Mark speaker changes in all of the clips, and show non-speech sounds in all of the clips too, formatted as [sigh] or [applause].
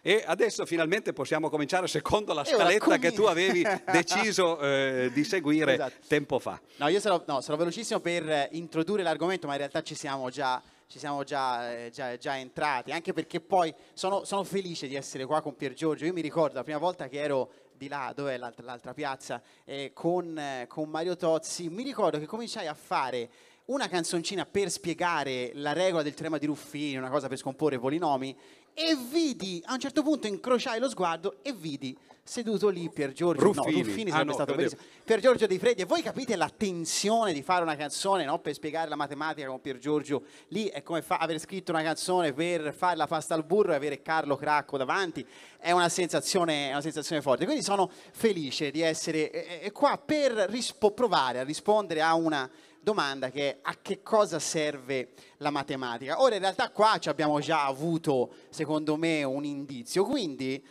Speaker 1: E adesso finalmente possiamo cominciare secondo la scaletta che tu avevi [laughs] deciso eh, di seguire esatto. tempo fa.
Speaker 2: No, io sarò, no, sarò, velocissimo per eh, introdurre l'argomento, ma in realtà ci siamo già, ci siamo già, eh, già, già entrati, anche perché poi sono, sono felice di essere qua con Pier Giorgio. Io mi ricordo la prima volta che ero di là, dov'è l'altra, l'altra piazza, eh, con, eh, con, Mario Tozzi, mi ricordo che cominciai a fare una canzoncina per spiegare la regola del teorema di Ruffini, una cosa per scomporre polinomi, e vidi, a un certo punto incrociai lo sguardo e vidi seduto lì Pier Giorgio Ruffini, no, Ruffini ah, no, stato bellissimo. Pier Giorgio Di Freddi e voi capite la tensione di fare una canzone no? per spiegare la matematica con Pier Giorgio lì è come fa- aver scritto una canzone per fare la pasta al burro e avere Carlo Cracco davanti è una sensazione, è una sensazione forte quindi sono felice di essere eh, qua per rispo- provare a rispondere a una domanda che è a che cosa serve la matematica? Ora in realtà qua ci abbiamo già avuto, secondo me, un indizio, quindi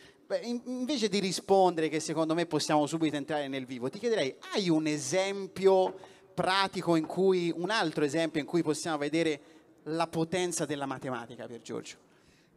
Speaker 2: invece di rispondere che secondo me possiamo subito entrare nel vivo, ti chiederei, hai un esempio pratico in cui, un altro esempio in cui possiamo vedere la potenza della matematica per Giorgio?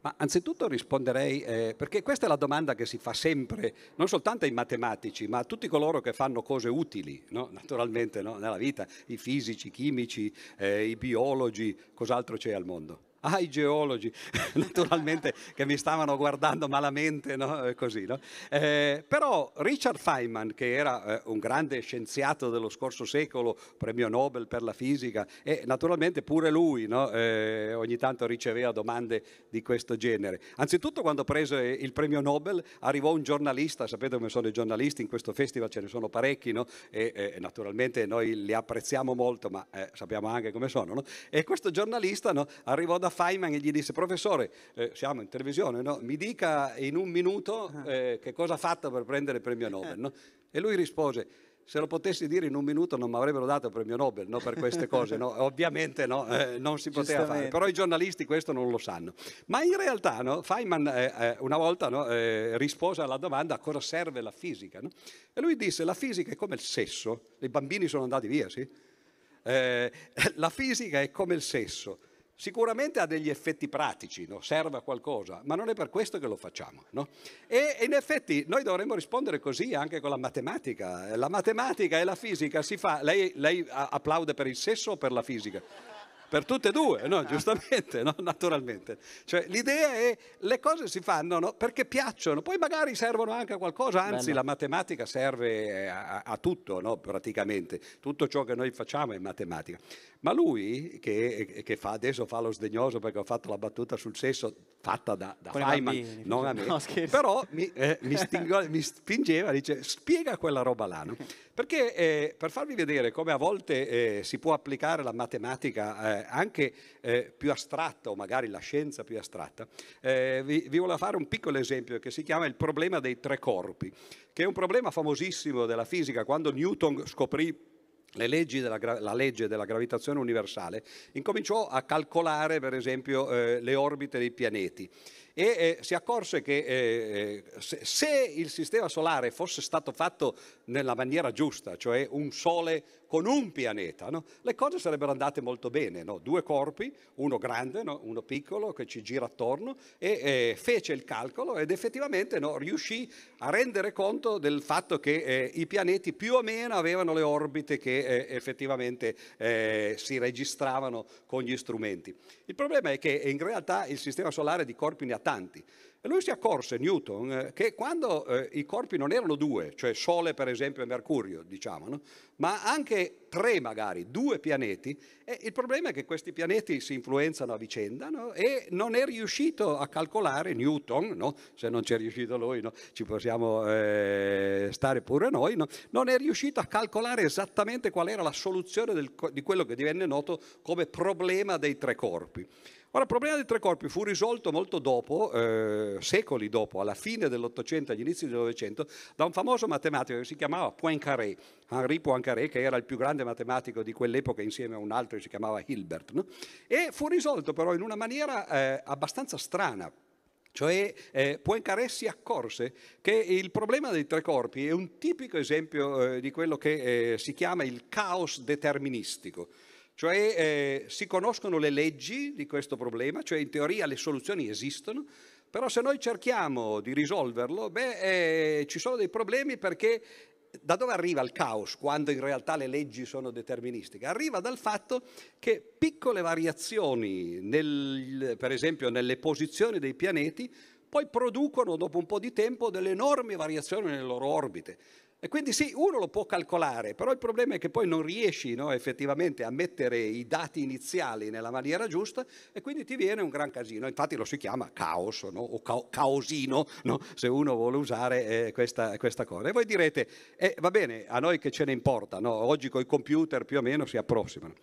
Speaker 2: Ma anzitutto risponderei,
Speaker 1: eh, perché questa è la domanda che si fa sempre, non soltanto ai matematici, ma a tutti coloro che fanno cose utili, no? naturalmente, no? nella vita, i fisici, i chimici, eh, i biologi, cos'altro c'è al mondo? ai geologi, [laughs] naturalmente che mi stavano guardando malamente, no? così. No? Eh, però Richard Feynman, che era eh, un grande scienziato dello scorso secolo, premio Nobel per la fisica, e naturalmente pure lui no? eh, ogni tanto riceveva domande di questo genere. Anzitutto quando prese il premio Nobel arrivò un giornalista, sapete come sono i giornalisti, in questo festival ce ne sono parecchi, e naturalmente noi li apprezziamo molto, ma eh, sappiamo anche come sono. E questo giornalista arrivò da allora Feynman gli disse, professore, eh, siamo in televisione, no? mi dica in un minuto ah. eh, che cosa ha fatto per prendere il premio Nobel. No? [laughs] E lui rispose, se lo potessi dire in un minuto non mi avrebbero dato il premio Nobel no, per queste cose, no? [laughs] ovviamente no, eh, non si poteva fare, però i giornalisti questo non lo sanno. Ma in realtà no, Feynman eh, eh, una volta eh, rispose alla domanda a cosa serve la fisica e lui disse la fisica è come il sesso, i bambini sono andati via, sì? Eh, [laughs] la fisica è come il sesso, sicuramente ha degli effetti pratici, no? serve a qualcosa, ma non è per questo che lo facciamo. No? E in effetti noi dovremmo rispondere così anche con la matematica. La matematica e la fisica si fa, lei, lei applaude per il sesso o per la fisica? per tutte e due, no? Ah. giustamente, no? naturalmente. Cioè, l'idea è che le cose si fanno no? perché piacciono, poi magari servono anche a qualcosa, anzi Bello. la matematica serve a, a tutto praticamente, tutto ciò che noi facciamo è matematica. Ma lui, che, che fa, adesso fa lo sdegnoso perché ho fatto la battuta sul sesso fatta da, da Feynman, non a me, però mi, eh, mi, stingo, [laughs] mi, spingeva, dice spiega quella roba là. Perché eh, per farvi vedere come a volte eh, si può applicare la matematica eh, anche eh, più astratta, o magari la scienza più astratta, eh, vi, vi volevo fare un piccolo esempio che si chiama il problema dei tre corpi, che è un problema famosissimo della fisica. Quando Newton scoprì Gra- la legge della gravitazione universale, incominciò a calcolare per esempio eh, le orbite dei pianeti e eh, si accorse che eh, eh se, se, il sistema solare fosse stato fatto nella maniera giusta, cioè un sole con un pianeta, no? le cose sarebbero andate molto bene, no? due corpi, uno grande, no? uno piccolo che ci gira attorno e eh, fece il calcolo ed effettivamente riuscì a rendere conto del fatto che eh, i pianeti più o meno avevano le orbite che eh, effettivamente eh, si registravano con gli strumenti. Il problema è che in realtà il sistema solare di corpi ne ha tanti. E lui si accorse, Newton, eh, che quando eh, i corpi non erano due, cioè Sole per esempio e Mercurio, diciamo, no? ma anche tre magari, due pianeti, il problema è che questi pianeti si influenzano a vicenda no? e non è riuscito a calcolare Newton, no? se non c'è riuscito lui ci possiamo eh, stare pure noi, non è riuscito a calcolare esattamente qual era la soluzione del, di quello che divenne noto come problema dei tre corpi. Ora, il problema dei tre corpi fu risolto molto dopo, eh, secoli dopo, alla fine dell'Ottocento, agli inizi del Novecento, da un famoso matematico che si chiamava Poincaré, Henri Poincaré, che era il più grande matematico di quell'epoca insieme a un altro che si chiamava Hilbert. No? E fu risolto però in una maniera eh, abbastanza strana. Cioè eh, Poincaré si accorse che il problema dei tre corpi è un tipico esempio eh, di quello che eh, si chiama il caos deterministico cioè eh, si conoscono le leggi di questo problema, cioè in teoria le soluzioni esistono, però se noi cerchiamo di risolverlo, beh, eh, ci sono dei problemi perché da dove arriva il caos quando in realtà le leggi sono deterministiche? Arriva dal fatto che piccole variazioni, nel, per esempio nelle posizioni dei pianeti, poi producono dopo un po' di tempo delle enormi variazioni nelle loro orbite. E quindi sì, uno lo può calcolare, però il problema è che poi non riesci no, effettivamente a mettere i dati iniziali nella maniera giusta e quindi ti viene un gran casino. Infatti lo si chiama caos no? o ca- caosino, no? se uno vuole usare eh, questa, questa, cosa. E voi direte, eh, va bene, a noi che ce ne importa, oggi con i computer più o meno si approssimano.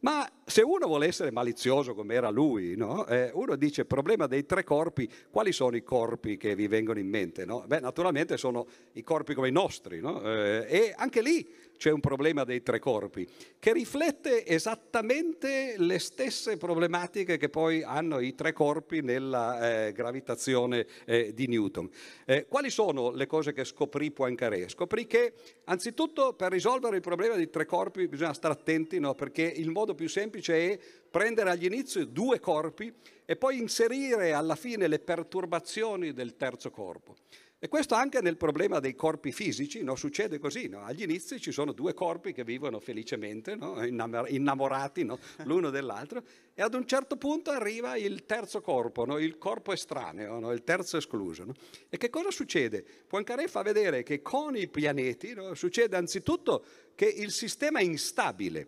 Speaker 1: Ma se uno vuole essere malizioso come era lui, eh, uno dice problema dei tre corpi, quali sono i corpi che vi vengono in mente? Beh, naturalmente sono i corpi come i nostri no? eh, e anche lì c'è un problema dei tre corpi, che riflette esattamente le stesse problematiche che poi hanno i tre corpi nella eh, gravitazione eh, di Newton. Eh, quali sono le cose che scoprì Poincaré? Scoprì che anzitutto per risolvere il problema dei tre corpi bisogna stare attenti, no? perché il modo più semplice è prendere all'inizio due corpi e poi inserire alla fine le perturbazioni del terzo corpo. E questo anche nel problema dei corpi fisici no? succede così. No? Agli inizi ci sono due corpi che vivono felicemente, no? innamorati eh. l'uno dell'altro, e ad un certo punto arriva il terzo corpo, il corpo estraneo, il terzo escluso. E che cosa succede? Poincaré fa vedere che con i pianeti succede anzitutto che il sistema è instabile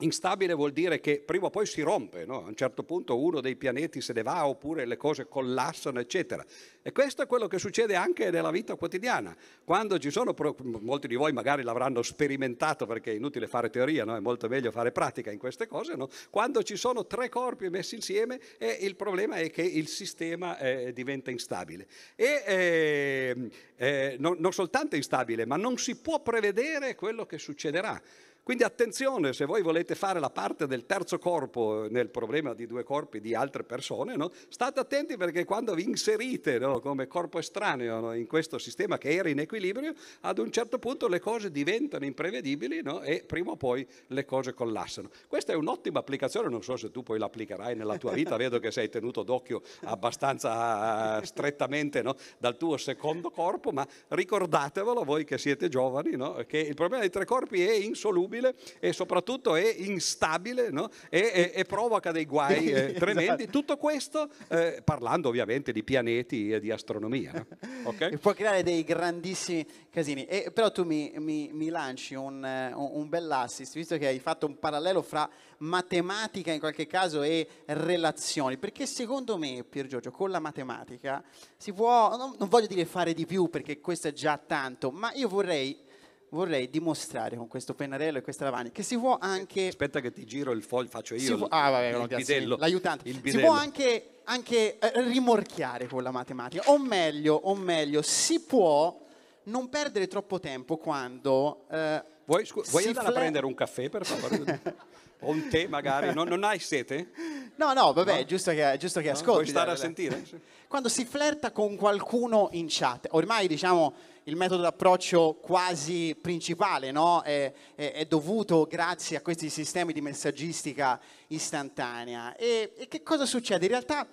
Speaker 1: Instabile vuol dire che prima o poi si rompe, no? a un certo punto uno dei pianeti se ne va oppure le cose collassano, eccetera. E questo è quello che succede anche nella vita quotidiana. Quando ci sono, molti di voi magari l'avranno sperimentato perché è inutile fare teoria, no? è molto meglio fare pratica in queste cose, no? quando ci sono tre corpi messi insieme eh, il problema è che il sistema eh, diventa instabile. E ehm, eh, non, non soltanto instabile, ma non si può prevedere quello che succederà. Quindi attenzione, se voi volete fare la parte del terzo corpo nel problema di due corpi di altre persone, no? state attenti perché quando vi inserite no? come corpo estraneo no? in questo sistema che era in equilibrio, ad un certo punto le cose diventano imprevedibili e prima o poi le cose collassano. Questa è un'ottima applicazione, non so se tu poi l'applicherai nella tua vita, [laughs] vedo che sei tenuto d'occhio abbastanza ah, strettamente dal tuo secondo corpo, ma ricordatevelo voi che siete giovani, che il problema dei tre corpi è insolubile instabile e soprattutto è instabile no? e, e, e, provoca dei guai [laughs] eh, esatto. tremendi. Esatto. Tutto questo eh, parlando ovviamente di pianeti e di astronomia. No?
Speaker 2: [laughs] Okay? Può creare dei grandissimi casini. E, però tu mi, mi, mi lanci un, eh, un bell'assist, visto che hai fatto un parallelo fra matematica in qualche caso e relazioni, perché secondo me, Pier Giorgio, con la matematica si può, non, non voglio dire fare di più perché questo è già tanto, ma io vorrei vorrei dimostrare con questo pennarello e questa lavagna che si può anche... Aspetta che ti giro il foglio, faccio io può, ah, vabbè, il, bidello, l'aiutante. Il si può anche, anche eh, rimorchiare con la matematica, o meglio, o meglio, si può non perdere troppo tempo quando... Eh, vuoi, scu- vuoi andare fle- a prendere un caffè per favore? [laughs] o un tè
Speaker 1: magari? non, non hai
Speaker 2: sete? No, no, vabbè, no? È giusto che, è giusto che no, ascolti. Puoi stare a sentire. Quando si flirta con qualcuno in chat, ormai diciamo il metodo d'approccio quasi principale, no? è, è, è, dovuto grazie a questi sistemi di messaggistica istantanea. E, e che cosa succede? In realtà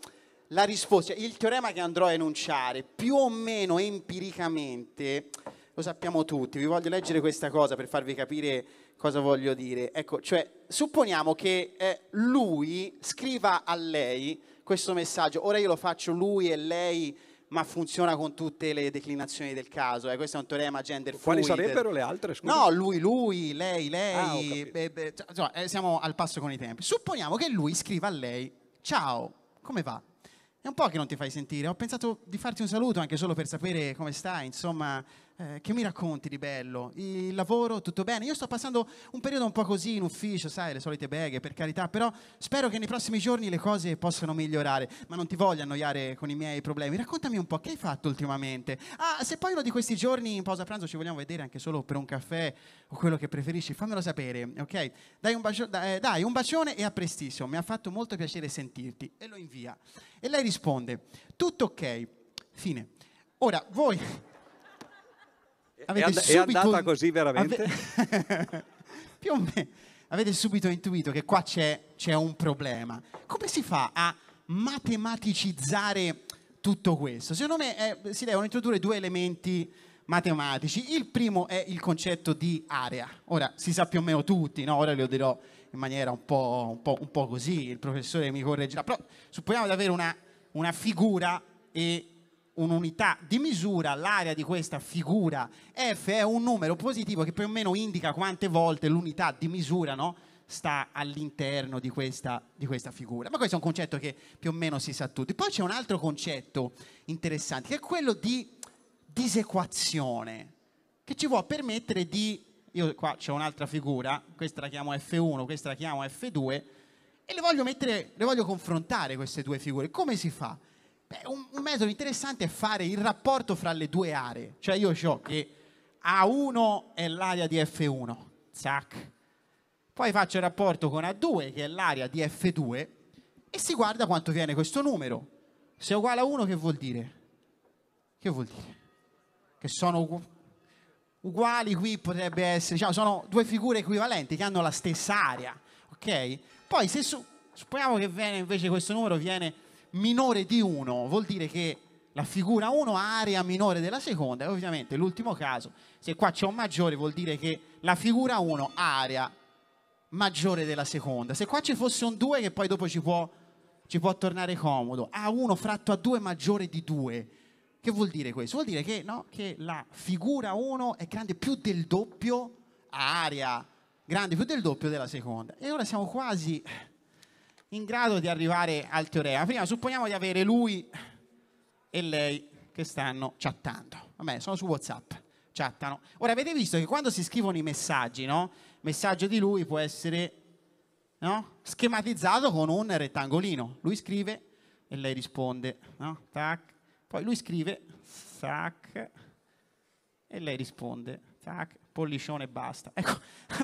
Speaker 2: la risposta, il teorema che andrò a enunciare, più o meno empiricamente, lo sappiamo tutti, vi voglio leggere questa cosa per farvi capire cosa voglio dire? Ecco, cioè, supponiamo che eh, lui scriva a lei questo messaggio, ora io lo faccio lui e lei, ma funziona con tutte le declinazioni del caso, eh? questo è un teorema gender Quali fluid. Quali sarebbero le altre? Scusa. No, lui, lui, lei, lei, ah, beh, beh, cioè, insomma, eh, siamo al passo con i tempi. Supponiamo che lui scriva a lei, ciao, come va? È un po' che non ti fai sentire, ho pensato di farti un saluto anche solo per sapere come stai, insomma, eh, che mi racconti di bello? Il lavoro, tutto bene? Io sto passando un periodo un po' così in ufficio, sai, le solite beghe, per carità, però spero che nei prossimi giorni le cose possano migliorare, ma non ti voglio annoiare con i miei problemi. Raccontami un po' che hai fatto ultimamente. Ah, se poi uno di questi giorni in pausa pranzo ci vogliamo vedere anche solo per un caffè o quello che preferisci, fammelo sapere, ok? Dai un, bacio- dai, eh, dai un bacione e a prestissimo, mi ha fatto molto piacere sentirti e lo invia. E lei risponde, tutto ok, fine. Ora, voi... [laughs] Avete è, and- è andata così veramente?
Speaker 1: Ave...
Speaker 2: [laughs] Più o meno. Avete subito intuito che qua c'è, c'è un problema. Come si fa a matematicizzare tutto questo? Secondo me eh, si devono introdurre due elementi matematici. Il primo è il concetto di area. Ora si sa più o meno tutti, no? ora lo dirò in maniera un po', un po', un po così, il professore mi correggerà, però supponiamo di avere una, una figura e un'unità di misura, l'area di questa figura F è un numero positivo che più o meno indica quante volte l'unità di misura no? sta all'interno di questa, di questa, figura. Ma questo è un concetto che più o meno si sa tutti. Poi c'è un altro concetto interessante che è quello di disequazione, che ci può permettere di io qua c'è un'altra figura, questa la chiamo F1, questa la chiamo F2, e le voglio, mettere, le voglio confrontare queste due figure. Come si fa? Beh, un, un, metodo interessante è fare il rapporto fra le due aree. Cioè io ho che A1 è l'area di F1, zac. Poi faccio il rapporto con A2 che è l'area di F2 e si guarda quanto viene questo numero. Se è uguale a 1 che vuol dire? Che vuol dire? Che sono uguali qui potrebbe essere, diciamo, sono due figure equivalenti che hanno la stessa area, ok? Poi se su, supponiamo che viene, invece questo numero viene minore di 1, vuol dire che la figura 1 ha area minore della seconda e ovviamente l'ultimo caso, se qua c'è un maggiore vuol dire che la figura 1 ha area maggiore della seconda. Se qua ci fosse un 2 che poi dopo ci può, ci può tornare comodo, A1 fratto A2 maggiore di 2, che vuol dire questo? Vuol dire che, no, che la figura 1 è grande più del doppio a grande più del doppio della seconda. E ora siamo quasi in grado di arrivare al teorema. Prima supponiamo di avere lui e lei che stanno chattando. Vabbè, sono su WhatsApp, chattano. Ora avete visto che quando si scrivono i messaggi, no? Il messaggio di lui può essere no? schematizzato con un rettangolino. Lui scrive e lei risponde, no? Tac, poi lui scrive, tac, e lei risponde, tac, pollicione e basta. Ecco, [laughs]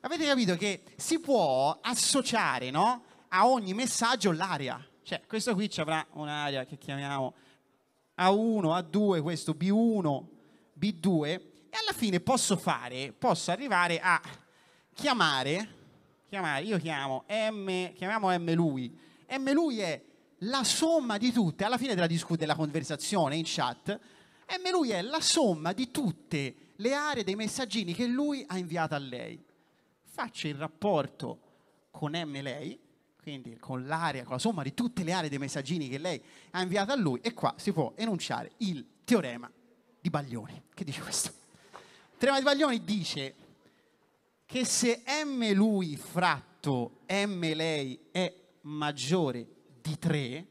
Speaker 2: avete capito che si può associare no, a ogni messaggio l'area. Cioè, questo qui ci avrà un'area che chiamiamo A1, A2, questo B1, B2, e alla fine posso fare, posso arrivare a chiamare, chiamare io chiamo M, chiamiamo M lui. M lui è la somma di tutte, alla fine della, discu- della conversazione in chat, M lui è la somma di tutte le aree dei messaggini che lui ha inviato a lei. Faccia il rapporto con M lei, quindi con l'area, con la somma di tutte le aree dei messaggini che lei ha inviato a lui, e qua si può enunciare il teorema di Baglioni. Che dice questo? Il teorema di Baglioni dice che se M lui fratto M lei è maggiore 23,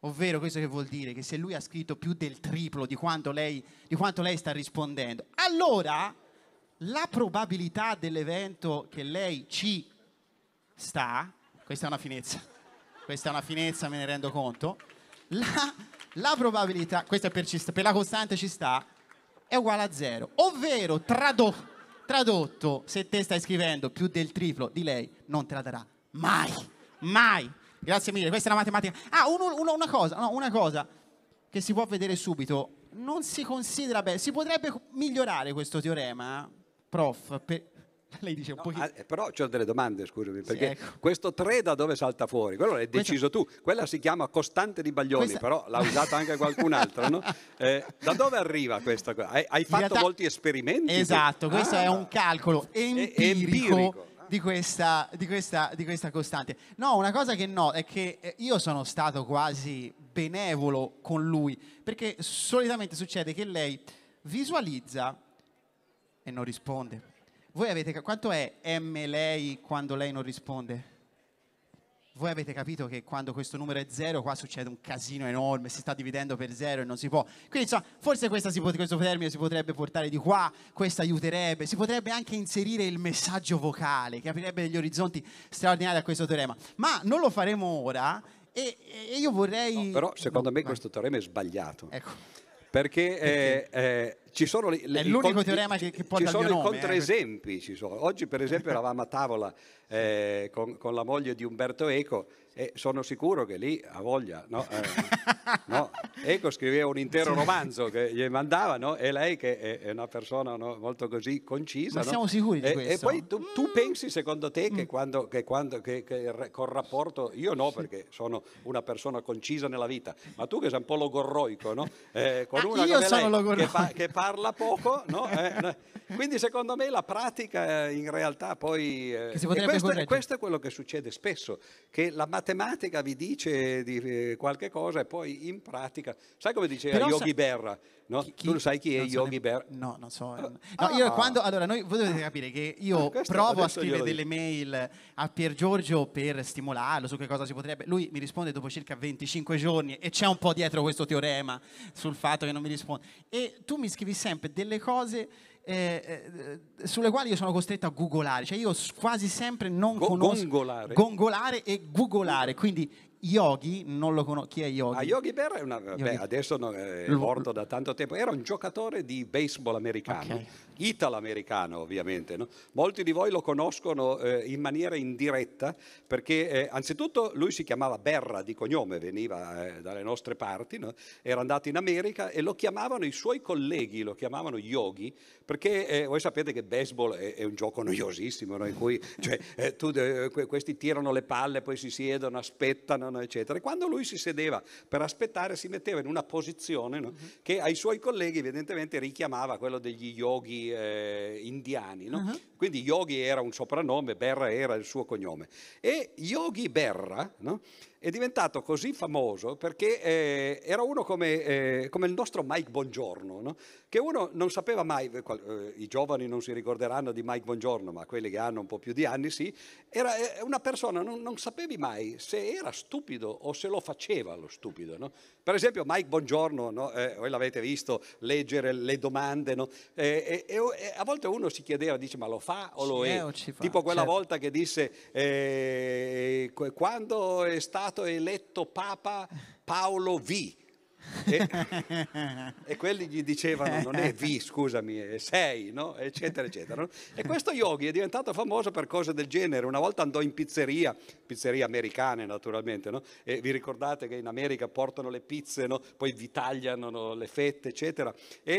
Speaker 2: ovvero questo che vuol dire che se lui ha scritto più del triplo di quanto lei, di quanto lei sta rispondendo, allora la probabilità dell'evento che lei ci sta, questa è una finezza, questa è una finezza, me ne rendo conto, la, la probabilità, questa per, sta, per, la costante ci sta, è uguale a zero, ovvero tradotto, tradotto, se te stai scrivendo più del triplo di lei, non te la darà mai, mai. Grazie mille, questa è la matematica. Ah, uno, uno, una cosa, no, una cosa che si può vedere subito. Non si considera bene, si potrebbe migliorare questo teorema, prof, per, [laughs] lei dice un no,
Speaker 1: pochino. Ah, eh, però ho delle domande, scusami, perché sì, ecco. questo 3 da dove salta fuori? Quello l'hai deciso Questa... tu, quella si chiama costante di Baglioni, Questa... però l'ha usata anche qualcun altro, no? [laughs] eh, da dove arriva questa cosa? Hai, hai fatto realtà... molti esperimenti? Esatto, questo ah, è un
Speaker 2: calcolo empirico. empirico di questa, di, questa, di questa, costante. No, una cosa che no, è che eh, io sono stato quasi benevolo con lui, perché solitamente succede che lei visualizza e non risponde. Voi avete, quanto è M lei quando lei non risponde? voi avete capito che quando questo numero è zero qua succede un casino enorme, si sta dividendo per zero e non si può. Quindi insomma, forse pot- questo termine si potrebbe portare di qua, questo aiuterebbe, si potrebbe anche inserire il messaggio vocale che aprirebbe degli orizzonti straordinari a questo teorema. Ma non lo faremo ora e, e io vorrei... No, però secondo
Speaker 1: no, me vai. questo teorema è sbagliato. Ecco. Perché, Perché? Eh, eh, ci sono le, le, è l'unico teorema che, che può ci sono i nome, eh. contraesempi. Eh. Ci sono. Oggi, per esempio, eravamo a tavola eh, con, con, la moglie di Umberto Eco e sono sicuro che lì ha voglia. No? Eh, [laughs] no? Eco scriveva un intero romanzo che gli mandavano e lei, che è, è una persona no, molto così concisa. Ma siamo sicuri di questo? E poi tu, tu mm. pensi, secondo te, che, mm. quando, che, quando, che, che col rapporto. Io no, perché sono una persona concisa nella vita, ma tu che sei un po' logorroico, no? Eh, con ah, una io sono lei, logorroico. Che, fa, che fa parla poco, no? eh, quindi secondo me la pratica eh, in realtà poi... Eh, questo, è, questo, è quello che succede spesso, che la matematica vi dice di, eh, qualche cosa e poi in pratica... Sai come diceva Yogi sa- Berra? No? Chi, chi? Tu lo sai chi è Yogi so Bear?
Speaker 2: No, non so. Ah. No, ah. quando, allora, noi, voi dovete capire che ah, io provo a scrivere delle mail a Pier Giorgio per stimolarlo su che cosa si potrebbe. Lui mi risponde dopo circa 25 giorni e c'è un po' dietro questo teorema sul fatto che non mi risponde. E tu mi scrivi sempre delle cose eh, eh, sulle quali io sono costretto a googolare, cioè io quasi sempre non Go- conosco gongolare. gongolare e googolare, quindi Yogi, non lo conosco. Chi è Yogi? Ah, Yogi
Speaker 1: Berra è una... Yogi. Beh, adesso no, è morto da tanto tempo. Era un giocatore di baseball americano, okay. italo-americano ovviamente. No? Molti di voi lo conoscono eh, in maniera indiretta perché eh, anzitutto lui si chiamava Berra di cognome, veniva eh, dalle nostre parti, no? era andato in America e lo chiamavano i suoi colleghi, lo chiamavano Yogi perché eh, voi sapete che baseball è, è un gioco noiosissimo in cui cioè, eh, tu, eh, questi tirano le palle, poi si siedono, aspettano telefono, eccetera. E quando lui si sedeva per aspettare, si metteva in una posizione no? uh-huh. che ai suoi colleghi evidentemente richiamava quello degli yogi eh, indiani. No? Uh-huh. Quindi yogi era un soprannome, Berra era il suo cognome. E yogi Berra, no? è diventato così famoso perché eh, era uno come, eh, come, il nostro Mike Bongiorno, no? che uno non sapeva mai, eh, eh, i giovani non si ricorderanno di Mike Bongiorno, ma quelli che hanno un po' più di anni sì, era eh, una persona, non, non sapevi mai se era stupido o se lo faceva lo stupido. No? Per esempio Mike Bongiorno, no? Eh, voi l'avete visto leggere le domande, a volte uno si chiedeva, dice ma lo fa o ci lo è? è? O tipo quella certo. volta che disse quando è stato stato eletto Papa Paolo V e, [laughs] e, quelli gli dicevano non è vi scusami, è 6, no? eccetera, eccetera. E questo yogi è diventato famoso per cose del genere. Una volta andò in pizzeria, pizzeria americane naturalmente, no? e vi ricordate che in America portano le pizze, poi vi tagliano le fette, eccetera. E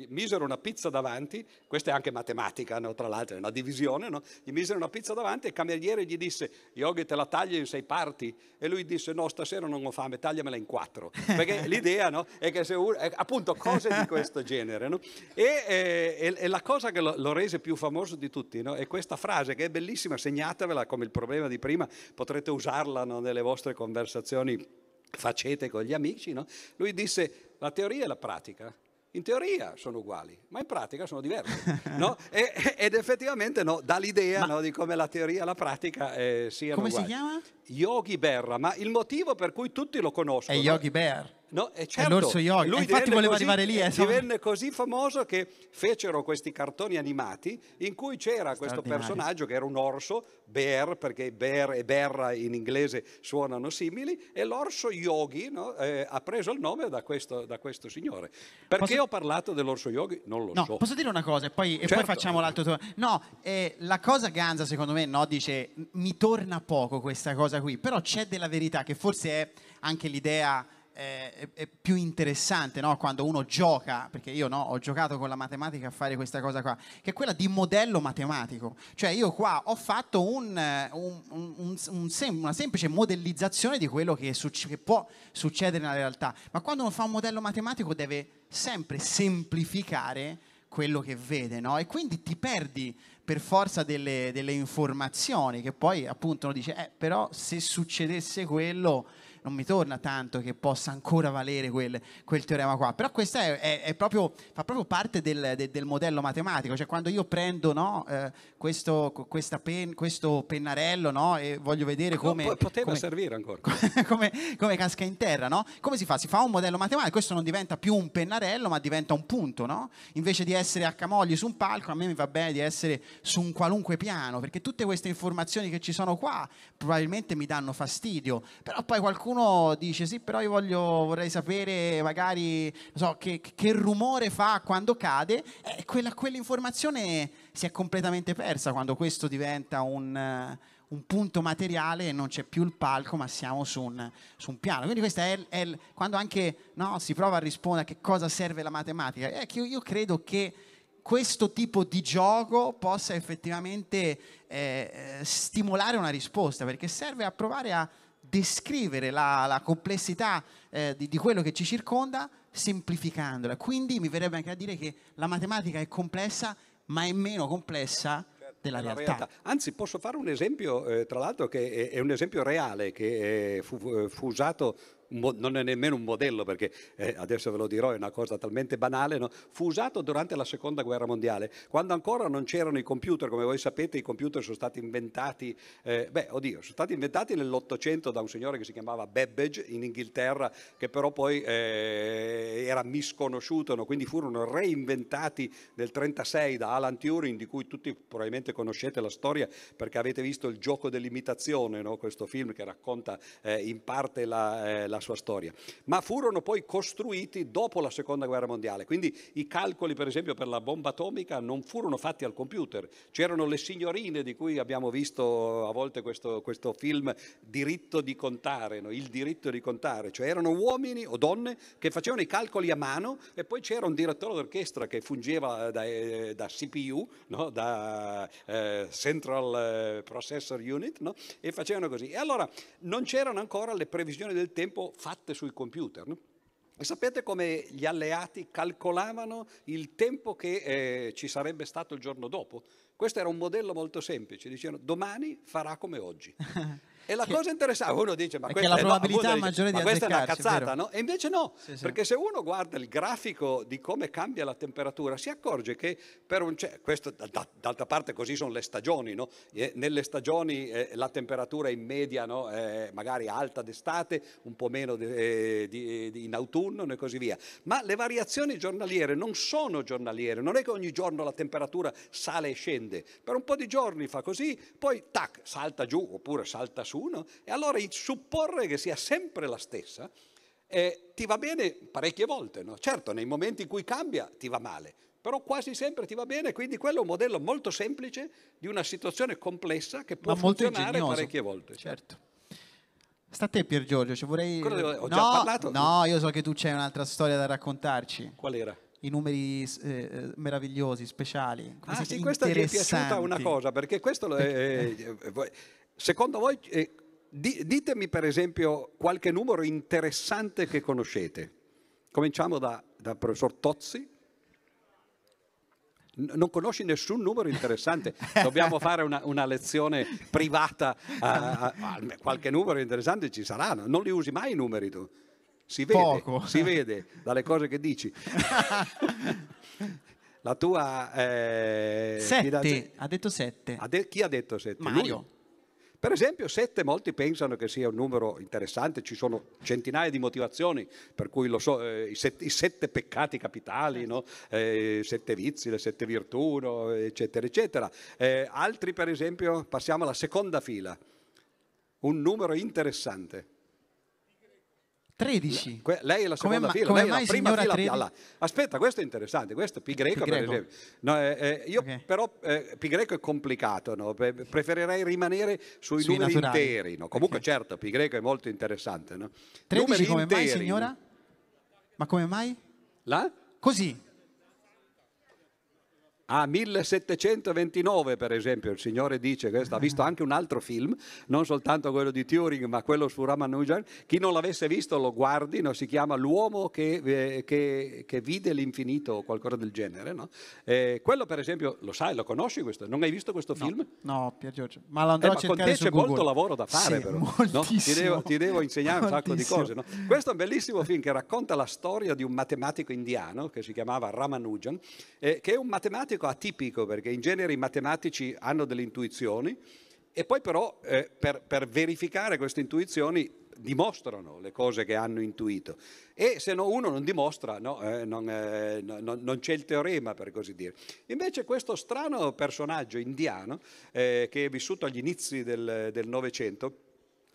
Speaker 1: eh, misero una pizza davanti, questa è anche matematica, tra l'altro è una divisione, gli misero una pizza davanti e il cameriere gli disse, yogi te la taglio in sei parti? E lui disse, no, stasera non ho fame, tagliamela in quattro. Perché lì l'idea no? è che se uno, appunto cose di questo genere. No? E, eh, e, e, la cosa che lo, lo, rese più famoso di tutti no? è questa frase che è bellissima, segnatevela come il problema di prima, potrete usarla nelle vostre conversazioni, facete con gli amici. Lui disse la teoria e la pratica in teoria sono uguali, ma in pratica sono diversi. No? [laughs] E, ed effettivamente no, dà l'idea no, di come la teoria e la pratica eh, siano come uguali. Come si chiama? Yogi Berra, ma il motivo per cui tutti lo conoscono...
Speaker 2: È Yogi Berra.
Speaker 1: No, e eh, certo, è l'orso Yogi. Lui Infatti voleva così, arrivare lì. Eh, divenne così famoso che fecero questi cartoni animati in cui c'era questo personaggio che era un orso, Bear, perché Bear e Berra in inglese suonano simili, e l'orso Yogi no, eh, ha preso il nome da questo, da questo signore. Perché posso... ho parlato dell'orso Yogi? Non lo no, so. Posso dire
Speaker 2: una cosa e poi, certo. e poi certo. facciamo l'altro tuo. No, eh, la cosa ganza secondo me no, dice mi torna poco questa cosa qui, però c'è della verità che forse è anche l'idea è, è, più interessante no? quando uno gioca, perché io no, ho giocato con la matematica a fare questa cosa qua, che è quella di modello matematico. Cioè io qua ho fatto un, eh, un, un, una semplice modellizzazione di quello che, succe- che può succedere nella realtà, ma quando uno fa un modello matematico deve sempre semplificare quello che vede, no? E quindi ti perdi per forza delle, delle informazioni che poi appunto uno dice, eh, però se succedesse quello non mi torna tanto che possa ancora valere quel, quel teorema qua, però questo è, è, è proprio, fa proprio parte del, del, del, modello matematico, cioè quando io prendo no, eh, questo, pen, questo, pennarello no, e voglio vedere come... No, poteva come, servire
Speaker 1: ancora. [laughs]
Speaker 2: come, come, casca in terra, no? Come si fa? Si fa un modello matematico, questo non diventa più un pennarello ma diventa un punto, no? Invece di essere a Camogli su un palco, a me mi va bene di essere su un qualunque piano, perché tutte queste informazioni che ci sono qua probabilmente mi danno fastidio, però poi qualcuno qualcuno dice sì, però io voglio, vorrei sapere magari so, che, che, rumore fa quando cade, eh, quella, quell'informazione si è completamente persa quando questo diventa un, eh, un punto materiale e non c'è più il palco, ma siamo su un, su un piano. Quindi questo è, è, quando anche no, si prova a rispondere a che cosa serve la matematica. Eh, io, io credo che questo tipo di gioco possa effettivamente eh, eh stimolare una risposta, perché serve a provare a descrivere la, la complessità eh, di, di, quello che ci circonda semplificandola. Quindi mi verrebbe anche a dire che la matematica è complessa, ma è meno complessa della realtà. realtà.
Speaker 1: Anzi, posso fare un esempio, eh, tra l'altro, che è, è, un esempio reale che è, fu, eh, fu usato non è nemmeno un modello perché eh, adesso ve lo dirò, è una cosa talmente banale, no? fu usato durante la seconda guerra mondiale, quando ancora non c'erano i computer, come voi sapete i computer sono stati inventati, eh, beh oddio, sono stati inventati nell'Ottocento da un signore che si chiamava Babbage in Inghilterra, che però poi eh, era misconosciuto, no? quindi furono reinventati nel 1936 da Alan Turing, di cui tutti probabilmente conoscete la storia perché avete visto il gioco dell'imitazione, no? questo film che racconta eh, in parte la, eh, la della sua storia, ma furono poi costruiti dopo la seconda guerra mondiale, quindi i calcoli per esempio per la bomba atomica non furono fatti al computer, c'erano le signorine di cui abbiamo visto a volte questo, questo film diritto di contare, no? il diritto di contare, cioè erano uomini o donne che facevano i calcoli a mano e poi c'era un direttore d'orchestra che fungeva da, eh, da CPU, no? da eh, Central eh, Processor Unit no? e facevano così. E allora non c'erano ancora le previsioni del tempo fatte sui computer. No? E sapete come gli alleati calcolavano il tempo che eh, ci sarebbe stato il giorno dopo? Questo era un modello molto semplice, dicevano domani farà come oggi. [laughs] E la cosa interessante, uno dice, ma perché questa, la probabilità no, maggiore di ma questa è una cazzata, no? E invece no, sì, sì. perché se uno guarda il grafico di come cambia la temperatura, si accorge che per un... certo questo, d'altra parte così sono le stagioni, no? E nelle stagioni eh, la temperatura in media no? eh, magari alta d'estate, un po' meno de, eh, di, di, in autunno e così via. Ma le variazioni giornaliere non sono giornaliere, non è che ogni giorno la temperatura sale e scende. Per un po' di giorni fa così, poi tac, salta giù oppure salta su ciascuno, e allora il supporre che sia sempre la stessa eh, ti va bene parecchie volte, no? Certo, nei momenti in cui cambia ti va male, però quasi sempre ti va bene, quindi quello è un modello molto semplice di una situazione complessa che può Ma funzionare parecchie volte. Certo. certo.
Speaker 2: Sta a te Pier Giorgio, cioè vorrei... Devo... Ho no, parlato? No, io so che tu c'hai un'altra storia da raccontarci. Qual era? I numeri eh, eh meravigliosi, speciali. ah sì, questa mi è piaciuta una cosa,
Speaker 1: perché questo È... Eh, eh, Secondo voi, eh, di, ditemi per esempio qualche numero interessante che conoscete. Cominciamo dal da professor Tozzi. non conosci nessun numero interessante, [laughs] dobbiamo fare una, una lezione privata, a, a, a, qualche numero interessante ci sarà, non li usi mai i numeri tu, si vede, si vede dalle cose che dici. [laughs] La tua... Eh, sette, ha detto sette. De- chi ha detto sette? Mario. Lui? Per esempio, 7 molti pensano che sia un numero interessante, ci sono centinaia di motivazioni, per cui so, eh, i, set, i, sette peccati capitali, no? Certo. eh, sette vizi, le sette virtù, no? eccetera, eccetera. Eh, altri, per esempio, passiamo alla seconda fila, un numero interessante. 13. Que- lei è la seconda come fila, ma, lei è la prima fila alla... Aspetta, questo è interessante, questo è pi greco, pi greco. No, eh, eh, io okay. però eh, pi greco è complicato, no? preferirei rimanere sui, sui numeri naturali. interi. No? Comunque okay. certo, pi greco è molto interessante. No? 13 numeri come interi. mai signora? Ma come mai? La? Così a 1729 per esempio il signore dice questo, ha visto anche un altro film, non soltanto quello di Turing ma quello su Ramanujan, chi non l'avesse visto lo guardi, no? si chiama L'uomo che, eh, che, che, vide l'infinito o qualcosa del genere. No? Eh, quello per esempio lo sai, lo conosci questo? Non hai visto questo film?
Speaker 2: No, no Pier Giorgio, ma lo andrò eh, a cercare con te c'è Google. molto lavoro da fare sì, però, no? ti, devo, ti, devo, insegnare moltissimo. un sacco di
Speaker 1: cose. Questo è un bellissimo film che racconta la storia di un matematico indiano che si chiamava Ramanujan, eh, che è un matematico fisico atipico, perché in genere i matematici hanno delle intuizioni e poi però eh, per, per verificare queste intuizioni dimostrano le cose che hanno intuito e se no uno non dimostra, no, eh, non, eh, no, non, c'è il teorema per così dire. Invece questo strano personaggio indiano eh, che è vissuto agli inizi del Novecento,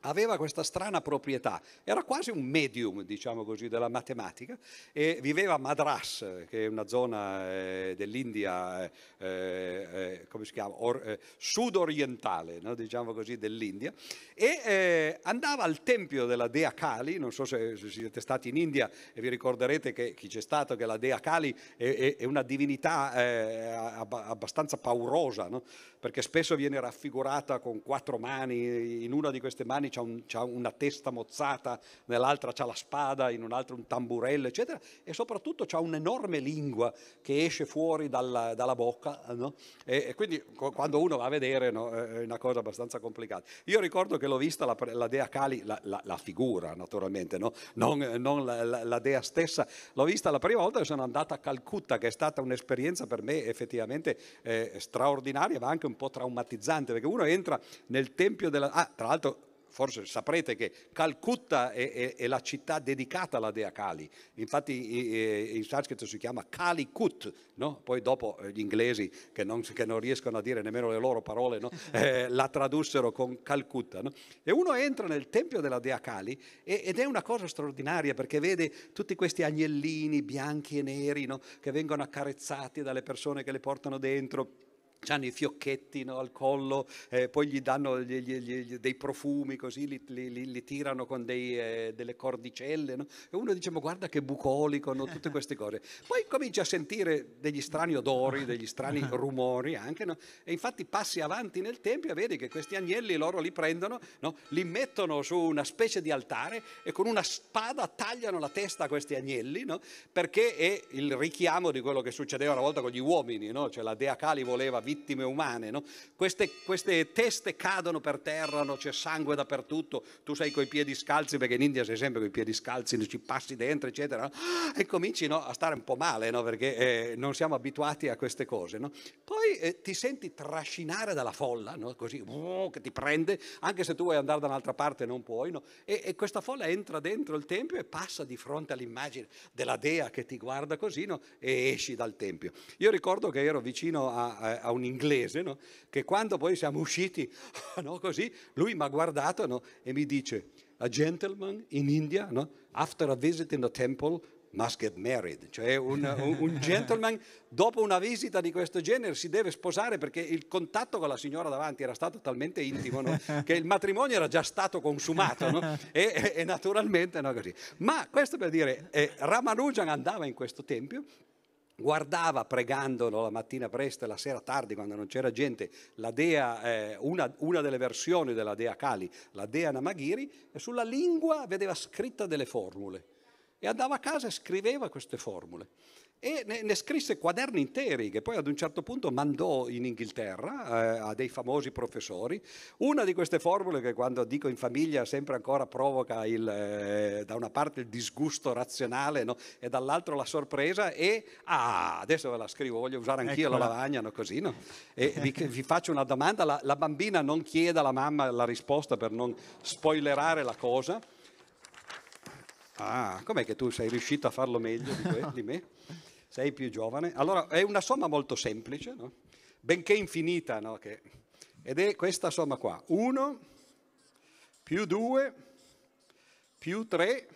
Speaker 1: aveva questa strana proprietà, era quasi un medium, diciamo così, della matematica e viveva a Madras, che è una zona eh, dell'India, eh, eh come si chiama, Or, eh, sudorientale, no? diciamo così, dell'India, e eh, andava al tempio della dea Kali, non so se, se, siete stati in India e vi ricorderete che chi c'è stato, che la dea Kali è, è, è una divinità abbastanza paurosa, no? perché spesso viene raffigurata con quattro mani, in una di queste mani c'è, un, una testa mozzata, nell'altra c'è la spada, in un'altra un tamburello, eccetera, e soprattutto c'è un'enorme lingua che esce fuori dalla, dalla bocca, no? e, e, quindi quando uno va a vedere no, è una cosa abbastanza complicata. Io ricordo che l'ho vista la, la dea Cali, la, la, la figura naturalmente, no? non, non la, dea stessa, l'ho vista la prima volta che sono andata a Calcutta, che è stata un'esperienza per me effettivamente eh, straordinaria, ma anche un un po' traumatizzante, perché uno entra nel tempio della... Ah, tra l'altro forse saprete che Calcutta è, è, è, la città dedicata alla dea Kali, infatti eh, in sanscrito si chiama Kalikut, no? poi dopo eh, gli inglesi che non, che non, riescono a dire nemmeno le loro parole no? [laughs] eh, la tradussero con Calcutta. No? E uno entra nel tempio della dea Kali e, ed è una cosa straordinaria perché vede tutti questi agnellini bianchi e neri che vengono accarezzati dalle persone che le portano dentro hanno i fiocchetti no, al collo, eh, poi gli danno gli, gli, gli, dei profumi così, li, li, li tirano con dei, eh, delle cordicelle. No? E uno dice, ma guarda che bucolico, no? tutte queste cose. Poi comincia a sentire degli strani odori, degli strani [laughs] rumori anche, e infatti passi avanti nel tempio e vedi che questi agnelli loro li prendono, li mettono su una specie di altare e con una spada tagliano la testa a questi agnelli, perché è il richiamo di quello che succedeva una volta con gli uomini, cioè la dea Kali voleva vincere vittime umane. No? Queste, queste, teste cadono per terra, no? c'è sangue dappertutto, tu sei coi piedi scalzi perché in India sei sempre coi piedi scalzi, ci passi dentro, eccetera, no? e cominci a stare un po' male perché eh, non siamo abituati a queste cose. Poi eh, ti senti trascinare dalla folla, così uh, che ti prende, anche se tu vuoi andare da un'altra parte non puoi, e, e questa folla entra dentro il tempio e passa di fronte all'immagine della dea che ti guarda così no? e esci dal tempio. Io ricordo che ero vicino a, a, a un inglese, no? che quando poi siamo usciti, [laughs] no, così, lui mi ha guardato no? e mi dice, a gentleman in India, after a visit in the temple, must get married, cioè un, un, un, [laughs] gentleman dopo una visita di questo genere si deve sposare perché il contatto con la signora davanti era stato talmente intimo no? che il matrimonio era già stato consumato no? e, e, e, naturalmente no, così. Ma questo per dire, eh, Ramanujan andava in questo tempio guardava pregandolo la mattina presto e la sera tardi quando non c'era gente la dea, eh, una, una, delle versioni della dea Kali, la dea Namagiri, e sulla lingua vedeva scritta delle formule e andava a casa e scriveva queste formule e ne, ne, scrisse quaderni interi che poi ad un certo punto mandò in Inghilterra eh, a dei famosi professori. Una di queste formule che quando dico in famiglia sempre ancora provoca il, eh, da una parte il disgusto razionale no? e dall'altra la sorpresa e ah, adesso ve la scrivo, voglio usare anch'io Eccola. la lavagna, no? così no? E vi, vi, faccio una domanda, la, la bambina non chieda alla mamma la risposta per non spoilerare la cosa. Ah, com'è che tu sei riuscito a farlo meglio di, que- di me? [laughs] sei più giovane. Allora è una somma molto semplice, no? benché infinita, no? che... ed è questa somma qua, 1 più 2 più 3